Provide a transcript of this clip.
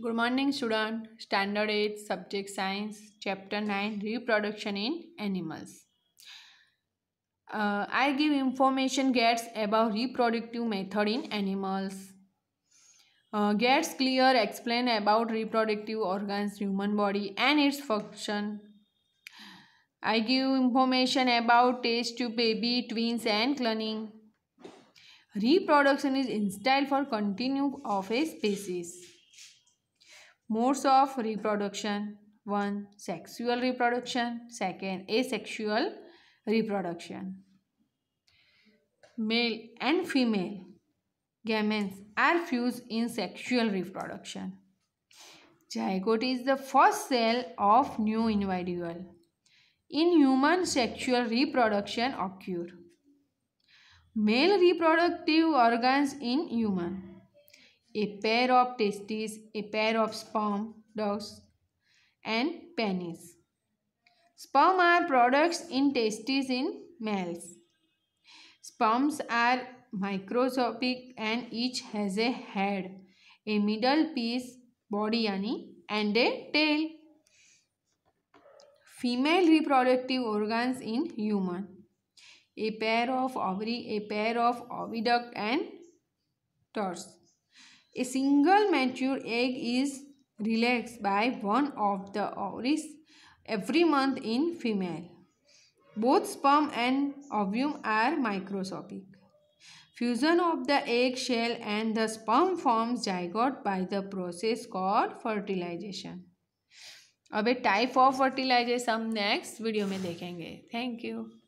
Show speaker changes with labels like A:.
A: Good morning student. Standard 8 subject science chapter 9 reproduction in animals. Uh, I give information gets about reproductive method in animals. Uh, gets clear explain about reproductive organs human body and its function. I give information about test to baby twins and cloning. Reproduction is instyle for continue of a species modes of reproduction one sexual reproduction second asexual reproduction male and female gametes are fused in sexual reproduction zygote is the first cell of new individual in human sexual reproduction occur male reproductive organs in human a pair of testes, a pair of sperm ducts and penis. Sperm are products in testes in males. Sperms are microscopic and each has a head, a middle piece, body and a tail. Female reproductive organs in human. A pair of ovary, a pair of oviduct and torso. A single mature egg is relaxed by one of the ovaries every month in female. Both sperm and ovum are microscopic. Fusion of the egg shell and the sperm forms zygote by the process called fertilization. अब type of fertilization हम next video में देखेंगे thank you